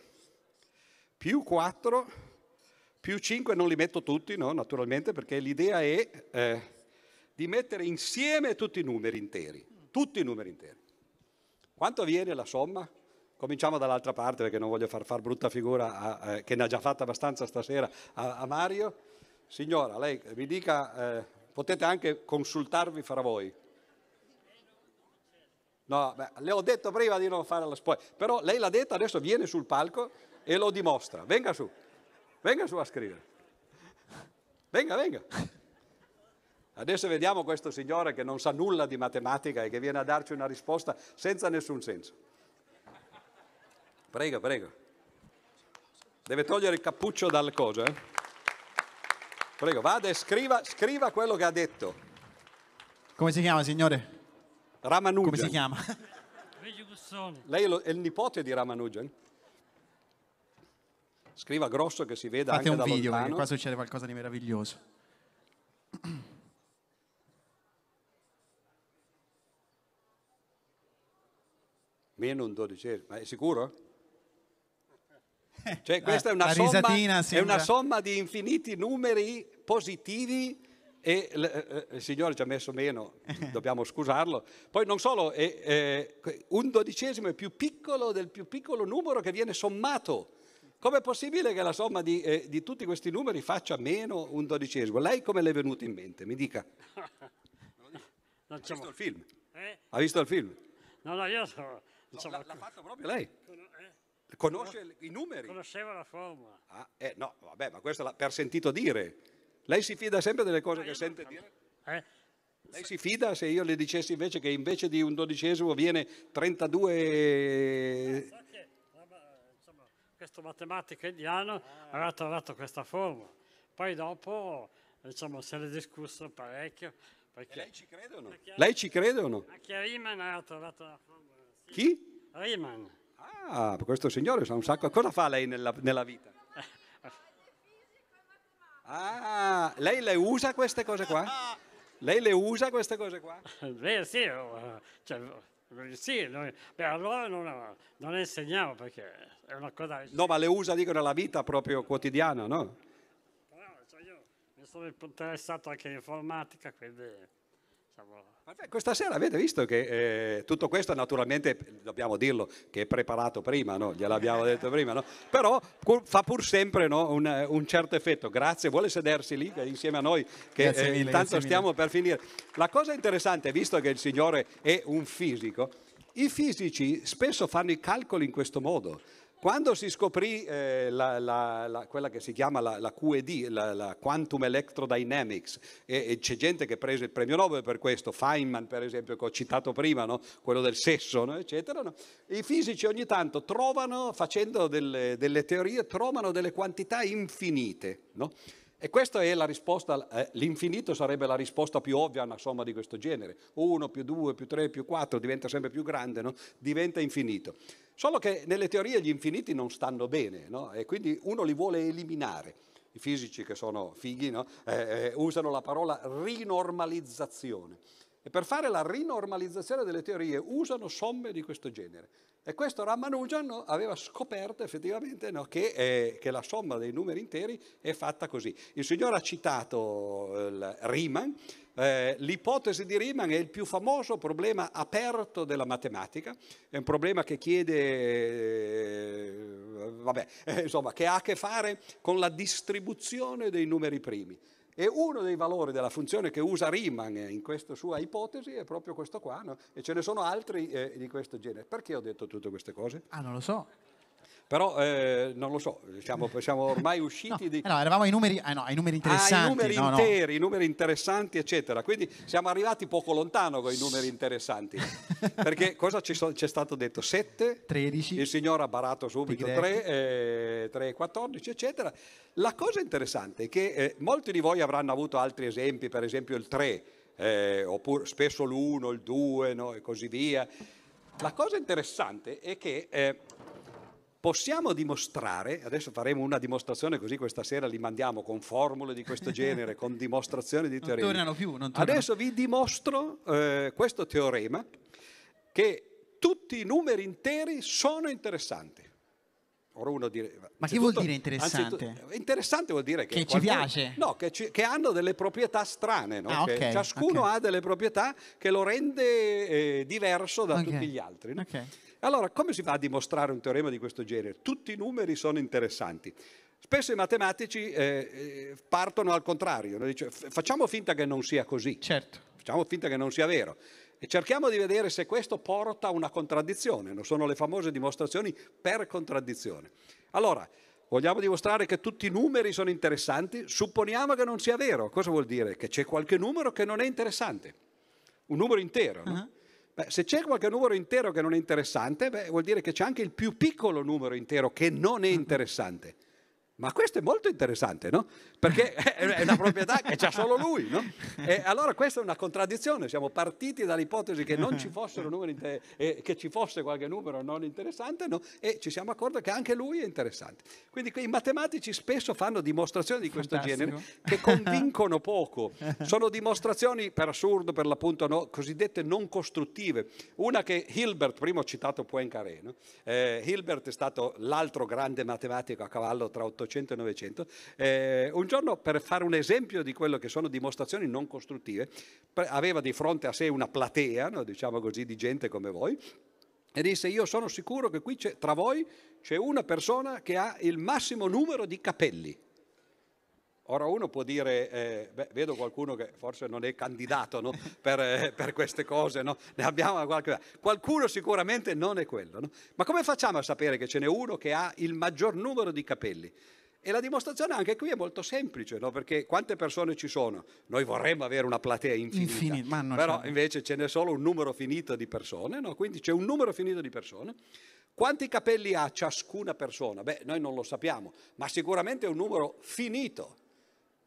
Speaker 1: più 4 più 5, non li metto tutti, no? naturalmente, perché l'idea è eh, di mettere insieme tutti i numeri interi, tutti i numeri interi. Quanto viene la somma? Cominciamo dall'altra parte perché non voglio far far brutta figura, a, eh, che ne ha già fatta abbastanza stasera, a, a Mario. Signora, lei mi dica, eh, potete anche consultarvi fra voi. No, beh, le ho detto prima di non fare la spoiler, però lei l'ha detta, adesso viene sul palco e lo dimostra. Venga su, venga su a scrivere. Venga, venga. Adesso vediamo questo signore che non sa nulla di matematica e che viene a darci una risposta senza nessun senso. Prego, prego. Deve togliere il cappuccio dal coso. Eh? Prego, vada e scriva, scriva, quello che ha detto.
Speaker 2: Come si chiama, signore?
Speaker 1: Ramanujan. Come si chiama? Lei è il nipote di Ramanujan? Scriva grosso che si veda Fate anche da video, lontano. un video, qua
Speaker 2: succede qualcosa di meraviglioso.
Speaker 1: Meno un dodicesimo, ma è sicuro? Cioè eh, questa è una, somma, è una somma di infiniti numeri positivi e eh, il Signore ci ha messo meno, [laughs] dobbiamo scusarlo. Poi non solo, è, è, un dodicesimo è più piccolo del più piccolo numero che viene sommato. Com'è possibile che la somma di, eh, di tutti questi numeri faccia meno un dodicesimo? Lei come le è venuto in mente? Mi dica. ha visto il film? Eh? Ha visto il film? No, no, io so, no, l'ha, l'ha, fatto proprio lei. Eh? Conosce Conos- i numeri? Conosceva la formula. Ah, eh, no, vabbè, ma questo l'ha per sentito dire. Lei si fida sempre delle cose che sente dire? Eh? Lei si fida se io le dicessi invece che invece di un dodicesimo viene 32... So che, insomma, questo matematico indiano aveva ah. trovato questa formula. Poi dopo diciamo, se l'è discusso parecchio. Perché... lei ci crede o no? Lei ci crede o no? Anche Riemann aveva trovato la formula. Sì. Chi? Riemann. Ah, questo signore sa un sacco. Cosa fa lei nella, nella vita? Ah, lei le usa queste cose qua? Lei le usa queste cose
Speaker 2: qua? Beh, sì, oh, cioè, eh, sì noi, beh, allora non, non le insegniamo perché è una cosa... No, ma le usa,
Speaker 1: dico, nella vita proprio quotidiana, no? Però, cioè, io mi sono interessato anche all'informatica, quindi questa sera avete visto che eh, tutto questo naturalmente, dobbiamo dirlo, che è preparato prima, no? gliel'abbiamo detto [laughs] prima, no? però fa pur sempre no? un, un, certo effetto. Grazie, vuole sedersi lì eh, insieme a noi che eh, mille, eh, intanto stiamo per finire. La cosa interessante, visto che il signore è un fisico, i fisici spesso fanno i calcoli in questo modo. Quando si scoprì eh, la, la, la, quella che si chiama la, QED, la, Quantum Electrodynamics, e, e, c'è gente che prese il premio Nobel per questo, Feynman per esempio che ho citato prima, no? quello del sesso, no? eccetera, no? i fisici ogni tanto trovano, facendo delle, delle teorie, trovano delle quantità infinite. E questa è la risposta, eh, l'infinito sarebbe la risposta più ovvia a una somma di questo genere. 1 più 2 più 3 più 4 diventa sempre più grande, diventa infinito. Solo che nelle teorie gli infiniti non stanno bene, no? e quindi uno li vuole eliminare. I fisici che sono fighi no? eh, eh, usano la parola rinormalizzazione. E per fare la rinormalizzazione delle teorie usano somme di questo genere. E questo Ramanujan no? aveva scoperto effettivamente che, eh, che, la somma dei numeri interi è fatta così. Il signore ha citato eh, Riemann eh, l'ipotesi di Riemann è il più famoso problema aperto della matematica, è un problema che chiede, eh, vabbè, eh, insomma, che ha a che fare con la distribuzione dei numeri primi. E uno dei valori della funzione che usa Riemann in questa sua ipotesi è proprio questo qua, no? e ce ne sono altri eh, di questo genere. Perché ho detto tutte queste cose? Ah, non lo so però eh, non lo so, siamo, siamo ormai [laughs] usciti no, di... Eh no, eravamo ai
Speaker 2: numeri, ah, no, ai numeri interessanti. Ai numeri no, interi,
Speaker 1: i numeri interessanti, eccetera. Quindi siamo arrivati poco lontano con i numeri interessanti. [laughs] perché cosa ci so, c'è stato detto? 7, 13, il signore ha barato subito 3, eh, 3, 14, eccetera. La cosa interessante è che eh, molti di voi avranno avuto altri esempi, per esempio il 3, eh, oppure spesso l'1, il 2 no, e così via. La cosa interessante è che eh, possiamo dimostrare, adesso faremo una dimostrazione così questa sera li mandiamo con formule di questo [laughs] genere, con dimostrazioni di teoremi. Non tornano
Speaker 2: più, non tornano. Adesso
Speaker 1: vi dimostro eh, questo teorema che tutti i numeri interi sono interessanti. Ora uno dire, Ma che vuol dire interessante? interessante vuol dire che, che qualcuno, piace. No, che, ci, che, hanno delle proprietà strane, no? ah, okay, ciascuno okay. ha delle proprietà che lo rende eh, diverso da okay. tutti gli altri. No? Allora, come si fa a dimostrare un teorema di questo genere? Tutti i numeri sono interessanti. Spesso i matematici eh, eh partono al contrario, dice, facciamo finta che non sia così, certo. facciamo finta che non sia vero e cerchiamo di vedere se questo porta a una contraddizione, non sono le famose dimostrazioni per contraddizione. Allora, vogliamo dimostrare che tutti i numeri sono interessanti, supponiamo che non sia vero, cosa vuol dire? Che c'è qualche numero che non è interessante, un numero intero. Uh-huh. No? Ah. Beh, se c'è qualche numero intero che non è interessante, beh, vuol dire che c'è anche il più piccolo numero intero che non è interessante. Ma questo è molto interessante, no? Perché [laughs] è una proprietà che c'ha solo lui, no? E allora questa è una contraddizione, siamo partiti dall'ipotesi che, non ci inter- eh, che ci fosse qualche numero non interessante, no? E ci siamo accorti che anche lui è interessante. Quindi i matematici spesso fanno dimostrazioni di questo Fantastico. genere che convincono [laughs] poco. Sono dimostrazioni, per assurdo, per l'appunto, no? cosiddette non costruttive. Una che Hilbert, prima ho citato Poincaré, no? eh, Hilbert è stato l'altro grande matematico a cavallo tra 800 800 e 900, eh, un giorno per fare un esempio di quello che sono dimostrazioni non costruttive, aveva di fronte a sé una platea, no, diciamo così, di gente come voi, e disse io sono sicuro che qui tra voi c'è una persona che ha il massimo numero di capelli. Ora uno può dire, eh, beh, vedo qualcuno che forse non è candidato no? [laughs] per, eh, per, queste cose, no? ne abbiamo qualche... Qualcuno sicuramente non è quello. No? Ma come facciamo a sapere che ce n'è uno che ha il maggior numero di capelli? E la dimostrazione anche qui è molto semplice, no? perché quante persone ci sono? Noi vorremmo avere una platea infinita, Infinite, però c'è. invece ce n'è solo un numero finito di persone, no? quindi c'è un numero finito di persone. Quanti capelli ha ciascuna persona? Beh, noi non lo sappiamo, ma sicuramente è un numero finito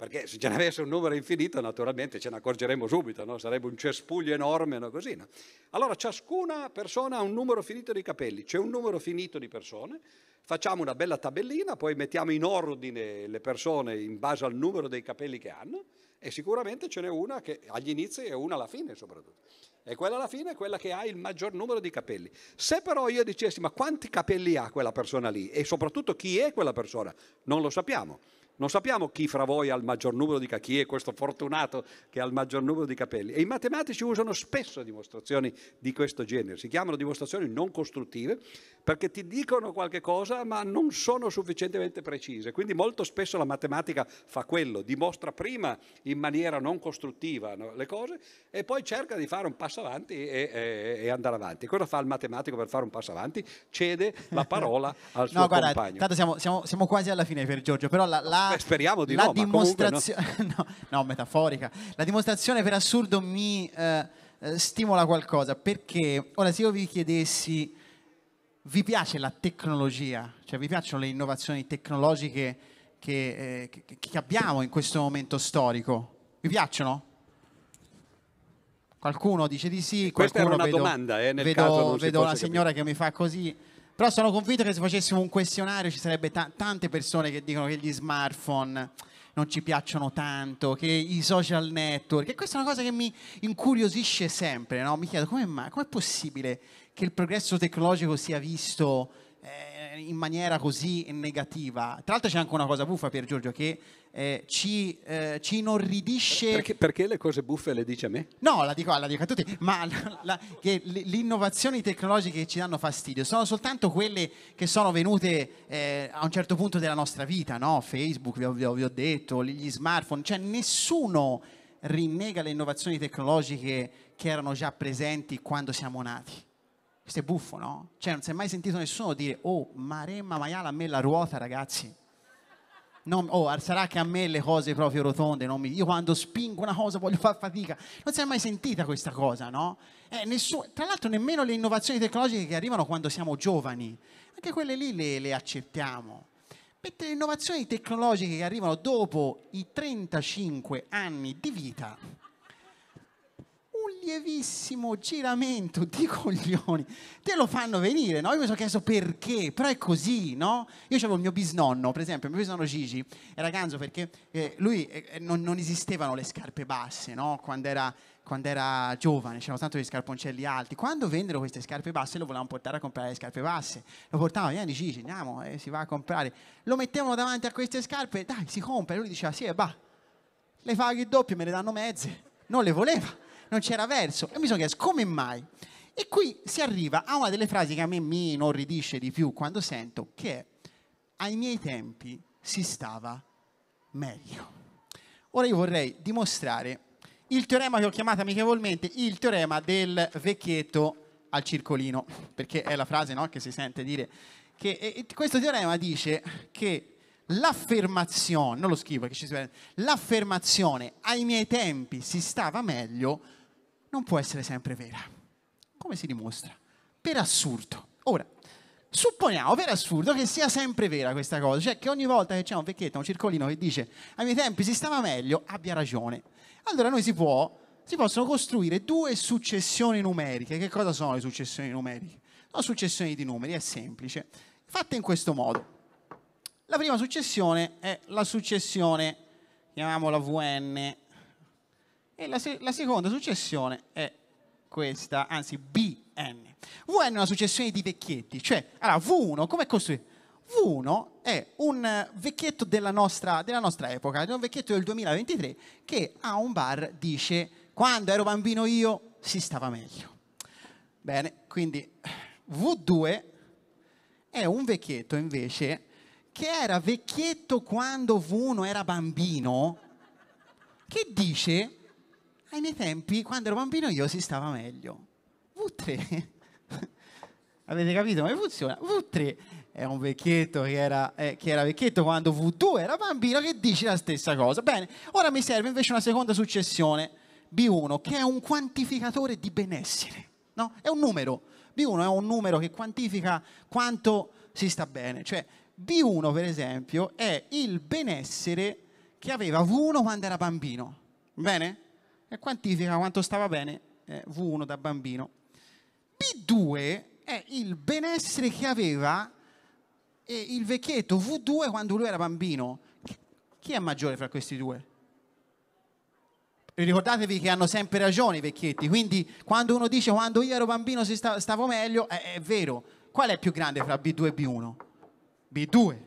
Speaker 1: perché se ce n'avesse un numero infinito naturalmente ce ne accorgeremmo subito, no? sarebbe un cespuglio enorme, no? così. No? Allora ciascuna persona ha un numero finito di capelli, c'è un numero finito di persone, facciamo una bella tabellina, poi mettiamo in ordine le persone in base al numero dei capelli che hanno e sicuramente ce n'è una che agli inizi e una alla fine soprattutto. E quella alla fine è quella che ha il maggior numero di capelli. Se però io dicessi ma quanti capelli ha quella persona lì e soprattutto chi è quella persona, non lo sappiamo. Non sappiamo chi fra voi ha il maggior numero di capelli, chi è questo fortunato che ha il maggior numero di capelli. E i matematici usano spesso dimostrazioni di questo genere, si chiamano dimostrazioni non costruttive perché ti dicono qualche cosa ma non sono sufficientemente precise. Quindi molto spesso la matematica fa quello, dimostra prima in maniera non costruttiva no, le cose e poi cerca di fare un passo avanti e, e, e, andare avanti. Cosa fa il matematico per fare un passo avanti? Cede la parola [laughs] al suo no, guarda, compagno. Tanto
Speaker 2: siamo, siamo, siamo, quasi alla fine per Giorgio, però la, la speriamo di la no, dimostrazione... [laughs] No. no. metaforica. La dimostrazione per assurdo mi eh, eh, stimola qualcosa, perché ora se io vi chiedessi, vi piace la tecnologia? Cioè vi piacciono le innovazioni tecnologiche che, eh, che, che abbiamo in questo momento storico? Vi piacciono? Qualcuno dice di sì, Questa era una vedo, domanda, eh, nel vedo, caso vedo una signora capire. che mi fa così però sono convinto che se facessimo un questionario ci sarebbe ta- tante persone che dicono che gli smartphone non ci piacciono tanto, che i social network, e questa è una cosa che mi incuriosisce sempre, no? mi chiedo come è possibile che il progresso tecnologico sia visto eh, in maniera così negativa. Tra l'altro c'è anche una cosa buffa per Giorgio che eh, ci, eh, ci, inorridisce. Perché, perché, le cose buffe le dice a me? No, la dico, la dico a tutti, ma la, la, che le innovazioni tecnologiche che ci danno fastidio sono soltanto quelle che sono venute eh, a un certo punto della nostra vita, no? Facebook, vi ho, vi ho detto, gli smartphone, cioè nessuno rinnega le innovazioni tecnologiche che erano già presenti quando siamo nati. Questo è buffo, no? Cioè, non si è mai sentito nessuno dire, oh, Maremma Maiala a me la ruota, ragazzi. Non, oh, sarà che a me le cose proprio rotonde, mi, io quando spingo una cosa voglio far fatica. Non si è mai sentita questa cosa, no? Eh, nessuno, tra l'altro nemmeno le innovazioni tecnologiche che arrivano quando siamo giovani, anche quelle lì le, le accettiamo. Mentre le innovazioni tecnologiche che arrivano dopo i 35 anni di vita, lievissimo giramento di [laughs] coglioni. Te lo fanno venire, no? Io mi sono chiesto perché, però è così, no? Io avevo il mio bisnonno, per esempio, il mio bisnonno Gigi era ganzo perché eh, lui eh, eh, non, non, esistevano le scarpe basse, no? Quando era, quando era giovane c'erano tanto gli scarponcelli alti. Quando vennero queste scarpe basse lo volevano portare a comprare le scarpe basse. Lo portavano, vieni Gigi, andiamo, eh, si va a comprare. Lo mettevano davanti a queste scarpe, dai, si compra. E lui diceva, sì, e le fai il doppio, me ne danno mezze. Non le voleva non c'era verso. E mi sono chiesto come mai. E qui si arriva a una delle frasi che a me mi inorridisce di più quando sento, che ai miei tempi si stava meglio. Ora io vorrei dimostrare il teorema che ho chiamato amichevolmente il teorema del vecchietto al circolino, perché è la frase no, che si sente dire. Che, e, questo teorema dice che l'affermazione, non lo scrivo perché ci si vede, l'affermazione ai miei tempi si stava meglio non può essere sempre vera. Come si dimostra? Per assurdo. Ora, supponiamo per assurdo che sia sempre vera questa cosa, cioè che ogni volta che c'è un vecchietto, un circolino che dice ai miei tempi si stava meglio, abbia ragione. Allora noi si può, si possono costruire due successioni numeriche. Che cosa sono le successioni numeriche? Sono successioni di numeri, è semplice. Fatte in questo modo. La prima successione è la successione, chiamiamola Vn e la, la seconda successione è questa, anzi BN. VN è una successione di vecchietti, cioè allora, V1 come è costruito? V1 è un vecchietto della nostra, della nostra epoca, un vecchietto del 2023 che a un bar dice quando ero bambino io si stava meglio. Bene, quindi V2 è un vecchietto invece che era vecchietto quando V1 era bambino, che dice ai miei tempi, quando ero bambino, io si stava meglio. V3. [laughs] Avete capito come funziona? V3 è un vecchietto che era, eh, che era, vecchietto quando V2 era bambino che dice la stessa cosa. Bene, ora mi serve invece una seconda successione, B1, che è un quantificatore di benessere. No? È un numero. B1 è un numero che quantifica quanto si sta bene. Cioè, B1, per esempio, è il benessere che aveva V1 quando era bambino. Bene? e quantifica quanto stava bene eh, V1 da bambino. P2 è il benessere che aveva eh, il vecchietto V2 quando lui era bambino. Chi è maggiore fra questi due? Ricordatevi che hanno sempre ragione i vecchietti, quindi quando uno dice quando io ero bambino stavo meglio, è, è vero. Qual è più grande fra B2 e B1? B2.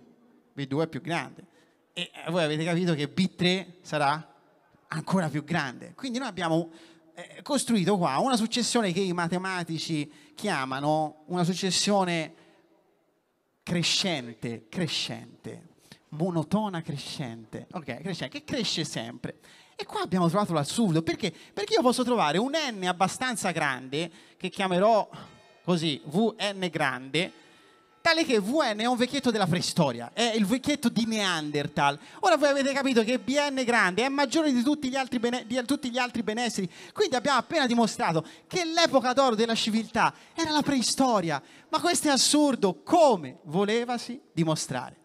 Speaker 2: B2 è più grande. E eh, voi avete capito che B3 sarà ancora più grande. Quindi noi abbiamo eh, costruito qua una successione che i matematici chiamano una successione crescente, crescente, monotona crescente, ok, crescente, che cresce sempre. E qua abbiamo trovato l'assurdo, perché? Perché io posso trovare un n abbastanza grande, che chiamerò così, vn grande, Tale che VN è un vecchietto della preistoria, è il vecchietto di Neanderthal. Ora voi avete capito che BN grande è maggiore di tutti gli altri, bene, di tutti gli altri benesseri, quindi abbiamo appena dimostrato che l'epoca d'oro della civiltà era la preistoria. Ma questo è assurdo, come volevasi dimostrare.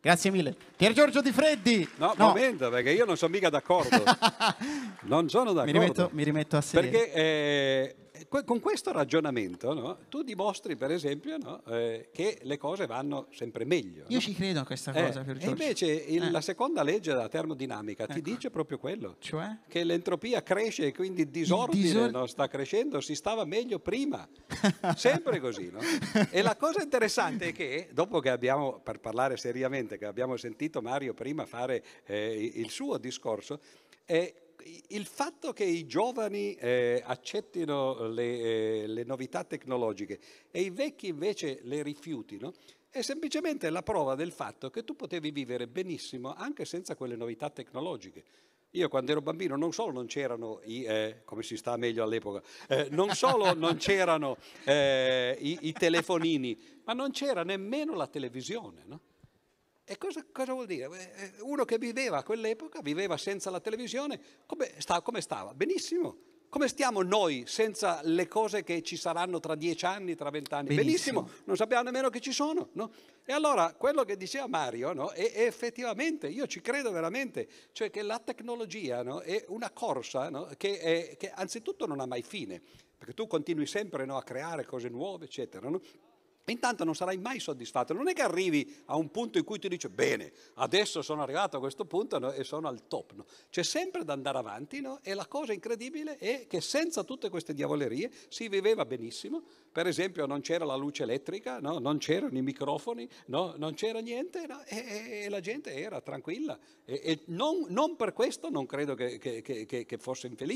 Speaker 2: Grazie mille. Pier Giorgio Di Freddi. No, no. momento,
Speaker 1: perché io non sono mica d'accordo. [laughs] non sono d'accordo. Mi rimetto,
Speaker 2: mi rimetto a sedere. Perché
Speaker 1: eh, eh, con questo ragionamento no, tu dimostri, per esempio, no, eh, che le cose vanno sempre meglio.
Speaker 2: Io no? ci credo a questa eh, cosa. Eh, e
Speaker 1: invece il, eh. la seconda legge della termodinamica ecco. ti dice proprio quello: cioè? che l'entropia cresce e quindi il disordine il disor- sta crescendo, si stava meglio prima.
Speaker 2: [laughs] sempre
Speaker 1: così. E la cosa interessante è che, dopo che abbiamo, per parlare seriamente, che abbiamo sentito Mario prima fare eh, il suo discorso, è il fatto che i giovani eh, accettino le, eh, le, novità tecnologiche e i vecchi invece le rifiutino è semplicemente la prova del fatto che tu potevi vivere benissimo anche senza quelle novità tecnologiche. Io quando ero bambino non solo non c'erano i, eh, come si sta meglio all'epoca, eh, non solo non [laughs] c'erano eh, i, i, telefonini, ma non c'era nemmeno la televisione. No? E cosa, cosa, vuol dire? Eh, uno che viveva a quell'epoca, viveva senza la televisione, come, sta, come, stava? Benissimo. Come stiamo noi senza le cose che ci saranno tra dieci anni, tra vent'anni? Benissimo. Benissimo. non sappiamo nemmeno che ci sono. No? E allora quello che diceva Mario, no? e, effettivamente, io ci credo veramente, cioè che la tecnologia no? è una corsa che, è, che, anzitutto non ha mai fine, perché tu continui sempre a creare cose nuove, eccetera. Intanto non sarai mai soddisfatto. Non è che arrivi a un punto in cui ti dici bene, adesso sono arrivato a questo punto e sono al top. No? C'è sempre da andare avanti no? e la cosa incredibile è che senza tutte queste diavolerie si viveva benissimo. Per esempio non c'era la luce elettrica, non c'erano i microfoni, non c'era niente e, e, la gente era tranquilla. E, e non, non, per questo non credo che, che, che, che fosse infelice.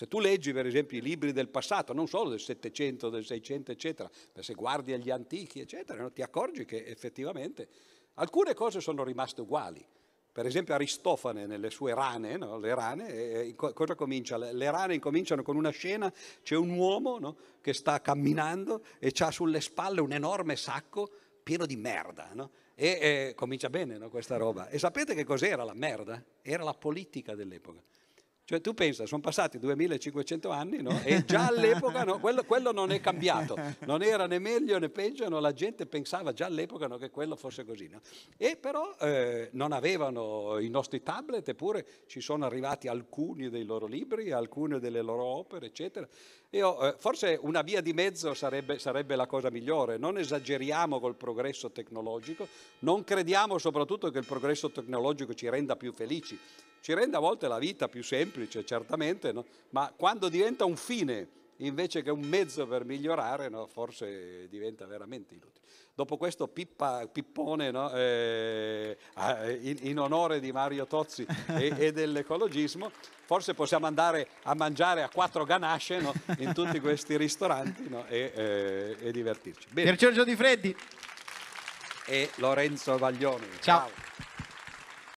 Speaker 1: Se tu leggi per esempio i libri del passato, non solo del Settecento, del Seicento, eccetera, ma se guardi agli antichi, eccetera, ti accorgi che effettivamente alcune cose sono rimaste uguali. Per esempio Aristofane nelle sue rane, no? le rane, eh, eh cosa comincia? Le rane incominciano con una scena, c'è un uomo no? che sta camminando e ha sulle spalle un enorme sacco pieno di merda. No? E eh, comincia bene questa roba. E sapete che cos'era la merda? Era la politica dell'epoca. Cioè tu pensa, sono passati 2500 anni no? e [laughs] già all'epoca no, quello, quello, non è cambiato, non era né meglio né peggio, no? la gente pensava già all'epoca che quello fosse così. E però eh, non avevano i nostri tablet, eppure ci sono arrivati alcuni dei loro libri, alcune delle loro opere, eccetera. Io, eh, forse una via di mezzo sarebbe, sarebbe, la cosa migliore, non esageriamo col progresso tecnologico, non crediamo soprattutto che il progresso tecnologico ci renda più felici, ci rende a volte la vita più semplice, certamente, no? ma quando diventa un fine invece che un mezzo per migliorare, no? forse diventa veramente inutile. Dopo questo Pippa, Pippone, no? eh, in, in, onore di Mario Tozzi e, e, dell'ecologismo, forse possiamo andare a mangiare a quattro ganasce no? in tutti questi ristoranti e, eh, e, divertirci. Bene. Pier Giorgio Di Freddi e Lorenzo Vaglioni. Ciao. Ciao.